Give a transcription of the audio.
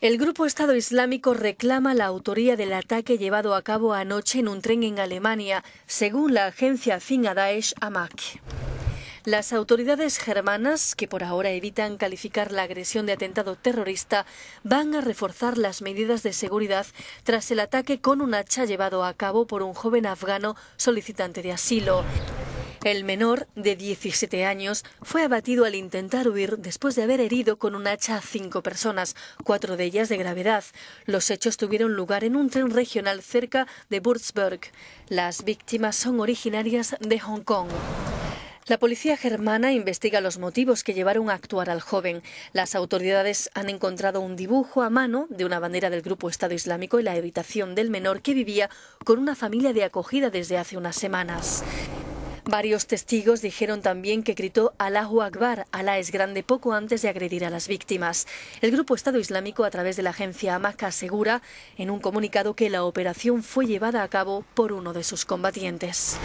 El grupo Estado Islámico reclama la autoría del ataque llevado a cabo anoche en un tren en Alemania, según la agencia Finga Amak. Las autoridades germanas, que por ahora evitan calificar la agresión de atentado terrorista, van a reforzar las medidas de seguridad tras el ataque con un hacha llevado a cabo por un joven afgano solicitante de asilo. El menor, de 17 años, fue abatido al intentar huir después de haber herido con un hacha a cinco personas, cuatro de ellas de gravedad. Los hechos tuvieron lugar en un tren regional cerca de Würzburg. Las víctimas son originarias de Hong Kong. La policía germana investiga los motivos que llevaron a actuar al joven. Las autoridades han encontrado un dibujo a mano de una bandera del grupo Estado Islámico en la habitación del menor que vivía con una familia de acogida desde hace unas semanas. Varios testigos dijeron también que gritó Allahu Akbar, Alá es grande, poco antes de agredir a las víctimas. El grupo Estado Islámico, a través de la agencia Hamaca, asegura en un comunicado que la operación fue llevada a cabo por uno de sus combatientes.